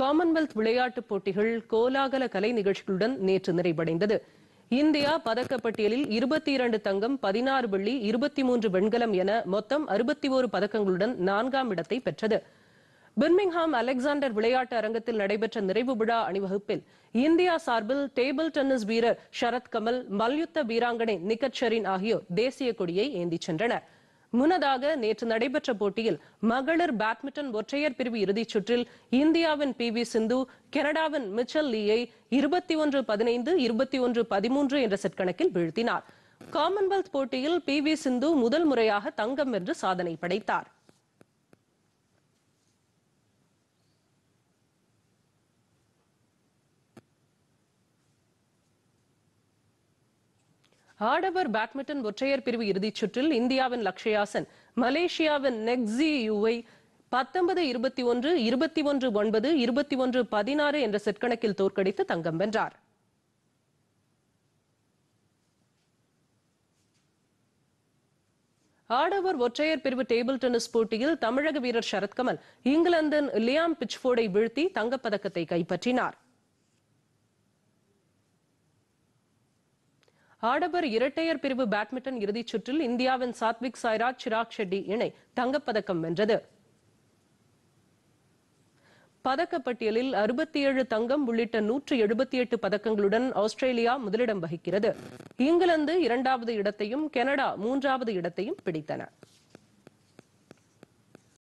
Commonwealth விளையாட்டுப் போட்டிகள் கோலாகல கலை நிகழ்ச்சிகளுடன் நேற்று நிறைவடைந்தது இந்தியா பதக்கப்பட்டியலில் இருபத்தி இரண்டு தங்கம் பதினாறு வெள்ளி இருபத்தி மூன்று வெண்கலம் என மொத்தம் அறுபத்தி ஒரு பதக்கங்களுடன் நான்காம் இடத்தை பெற்றது பிர்மிங்ஹாம் அலெக்சாண்டர் விளையாட்டு அரங்கத்தில் நடைபெற்ற நிறைவு விழா அணிவகுப்பில் இந்தியா சார்பில் டேபிள் டென்னிஸ் வீரர் சரத்கமல் மல்யுத்த வீராங்கனை நிக்கட் ஷரின் ஆகியோர் தேசிய கொடியை ஏந்தி சென்றனா் முன்னதாக நேற்று நடைபெற்ற போட்டியில் மகளிர் பேட்மிண்டன் ஒற்றையர் பிரிவு இறுதிச் சுற்றில் இந்தியாவின் பி வி சிந்து கனடாவின் மிச்சல் லீயை இருபத்தி ஒன்று பதினைந்து இருபத்தி ஒன்று பதிமூன்று என்ற செட் கணக்கில் வீழ்த்தினார் காமன்வெல்த் போட்டியில் பி வி சிந்து முதல் முறையாக தங்கம் வென்று சாதனை படைத்தார் ஆடவர் பேட்மிண்டன் ஒற்றையர் பிரிவு இறுதிச் சுற்றில் இந்தியாவின் லக்ஷயாசன் மலேசியாவின் நெக்ஸி யூவை பத்தொன்பது இருபத்தி ஒன்று இருபத்தி ஒன்று ஒன்பது இருபத்தி ஒன்று பதினாறு என்ற செட் கணக்கில் தோற்கடித்து தங்கம் வென்றார் ஆடவர் ஒற்றையர் பிரிவு டேபிள் டென்னிஸ் போட்டியில் தமிழக வீரர் சரத்கமல் இங்கிலாந்தின் லியாம் பிச்போர்டை வீழ்த்தி தங்கப்பதக்கத்தை கைப்பற்றினார் ஆடவர் இரட்டையர் பிரிவு பேட்மிண்டன் இறுதிச் சுற்றில் இந்தியாவின் சாத்விக் சாய்ராஜ் சிராக் ஷெட்டி இணை தங்கப்பதக்கம் வென்றது பதக்கப்பட்டியலில் அறுபத்தி ஏழு தங்கம் உள்ளிட்ட நூற்று எழுபத்தி எட்டு பதக்கங்களுடன் ஆஸ்திரேலியா முதலிடம் வகிக்கிறது இங்கிலாந்து இரண்டாவது இடத்தையும் கனடா மூன்றாவது இடத்தையும் பிடித்தன